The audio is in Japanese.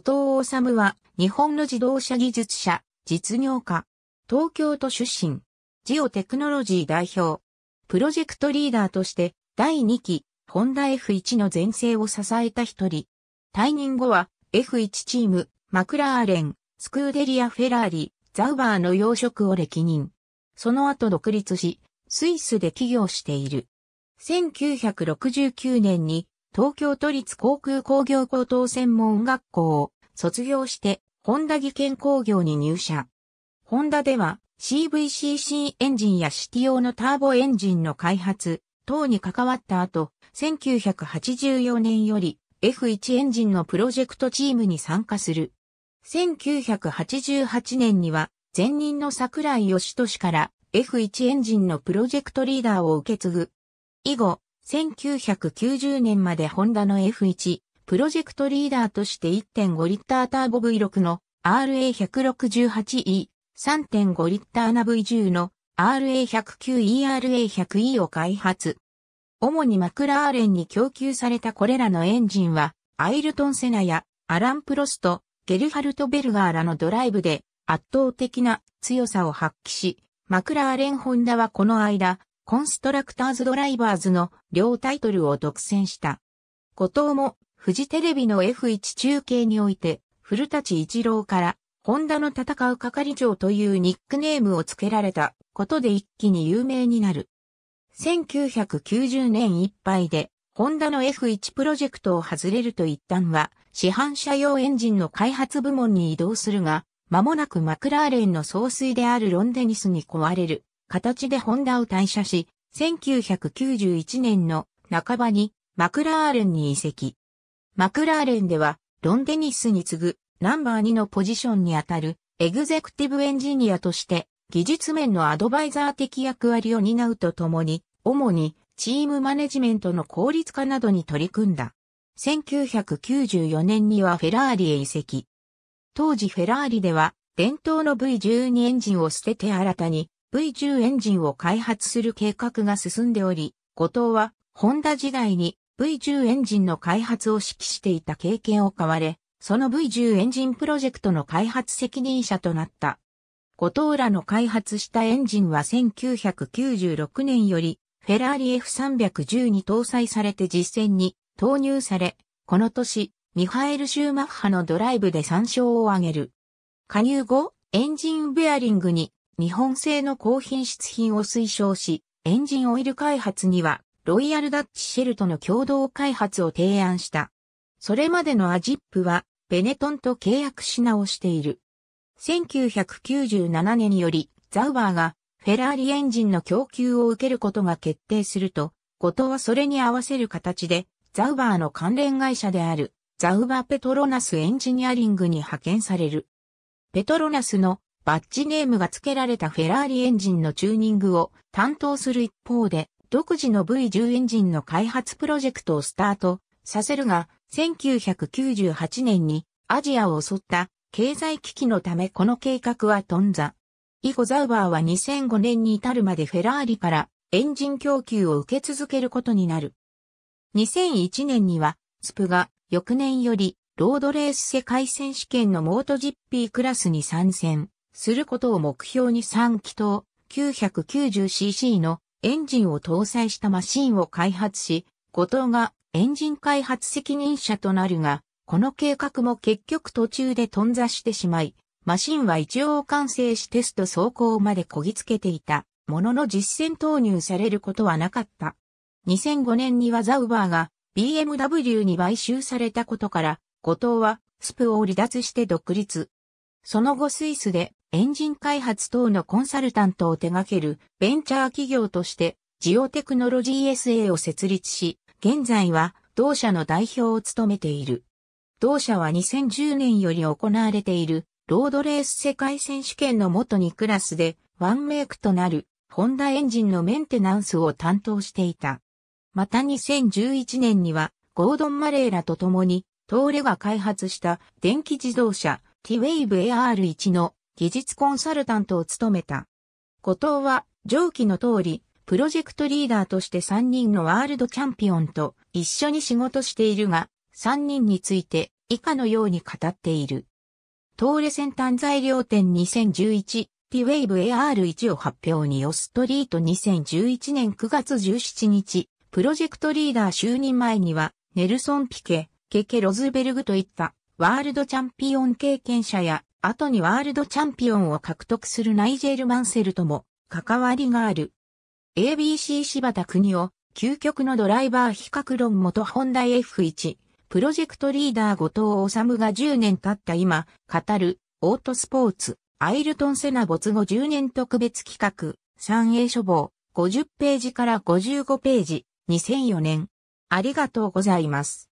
後藤治は、日本の自動車技術者、実業家。東京都出身。ジオテクノロジー代表。プロジェクトリーダーとして、第2期、ホンダ F1 の前世を支えた一人。退任後は、F1 チーム、マクラーレン、スクーデリア・フェラーリ、ザウバーの養殖を歴任。その後独立し、スイスで起業している。1969年に東京都立航空工業高等専門学校卒業して、ホンダ技研工業に入社。ホンダでは CVCC エンジンやシティ用のターボエンジンの開発等に関わった後、1984年より F1 エンジンのプロジェクトチームに参加する。1988年には前任の桜井義俊から F1 エンジンのプロジェクトリーダーを受け継ぐ。以後、1990年までホンダの F1 プロジェクトリーダーとして1.5リッターターボ V6 の RA168E、3.5リッターナ V10 の RA109ERA100E を開発。主にマクラーレンに供給されたこれらのエンジンは、アイルトン・セナやアラン・プロスト、ゲルハルト・ベルガーらのドライブで圧倒的な強さを発揮し、マクラーレン・ホンダはこの間、コンストラクターズ・ドライバーズの両タイトルを独占した。後藤もフジテレビの F1 中継において、古立一郎から、ホンダの戦う係長というニックネームを付けられたことで一気に有名になる。1990年いっぱいで、ホンダの F1 プロジェクトを外れると一旦は、市販車用エンジンの開発部門に移動するが、間もなくマクラーレンの総帥であるロンデニスに壊れる形でホンダを退社し、1991年の半ばにマクラーレンに移籍。マクラーレンでは、ロン・デニスに次ぐナンバー2のポジションにあたるエグゼクティブエンジニアとして技術面のアドバイザー的役割を担うとともに、主にチームマネジメントの効率化などに取り組んだ。1994年にはフェラーリへ移籍。当時フェラーリでは伝統の V12 エンジンを捨てて新たに V10 エンジンを開発する計画が進んでおり、後藤はホンダ時代に V10 エンジンの開発を指揮していた経験を買われ、その V10 エンジンプロジェクトの開発責任者となった。後藤らの開発したエンジンは1996年よりフェラーリ F310 に搭載されて実戦に投入され、この年、ミハエル・シューマッハのドライブで参照を挙げる。加入後、エンジンベアリングに日本製の高品質品を推奨し、エンジンオイル開発にはロイヤルダッチシェルとの共同開発を提案した。それまでのアジップは、ベネトンと契約し直している。1997年により、ザウバーが、フェラーリエンジンの供給を受けることが決定すると、後藤はそれに合わせる形で、ザウバーの関連会社である、ザウバーペトロナスエンジニアリングに派遣される。ペトロナスのバッジネームが付けられたフェラーリエンジンのチューニングを担当する一方で、独自の V10 エンジンの開発プロジェクトをスタートさせるが、1998年にアジアを襲った経済危機のためこの計画は頓挫。以後ザウバーは2005年に至るまでフェラーリからエンジン供給を受け続けることになる。2001年には、スプが翌年よりロードレース世界選手権のモートジッピークラスに参戦することを目標に3気筒 990cc のエンジンを搭載したマシンを開発し、後藤がエンジン開発責任者となるが、この計画も結局途中で頓挫してしまい、マシンは一応完成しテスト走行までこぎつけていた、ものの実戦投入されることはなかった。2005年にはザウバーが BMW に買収されたことから、後藤はスプを離脱して独立。その後スイスでエンジン開発等のコンサルタントを手掛けるベンチャー企業としてジオテクノロジー SA を設立し、現在は同社の代表を務めている。同社は2010年より行われているロードレース世界選手権の元にクラスでワンメイクとなるホンダエンジンのメンテナンスを担当していた。また2011年にはゴードン・マレーラと共にトーレが開発した電気自動車ティウェイブ AR1 の技術コンサルタントを務めた。後藤は、上記の通り、プロジェクトリーダーとして3人のワールドチャンピオンと一緒に仕事しているが、3人について以下のように語っている。東レ先端材料店2011、テ w ウェイブ AR1 を発表にヨストリート2011年9月17日、プロジェクトリーダー就任前には、ネルソン・ピケ、ケケ・ロズベルグといったワールドチャンピオン経験者や後にワールドチャンピオンを獲得するナイジェル・マンセルとも関わりがある。ABC 柴田国を究極のドライバー比較論元ホンダ F1 プロジェクトリーダー後藤治が10年経った今語るオートスポーツアイルトンセナ没後10年特別企画三英書房50ページから55ページ2004年ありがとうございます。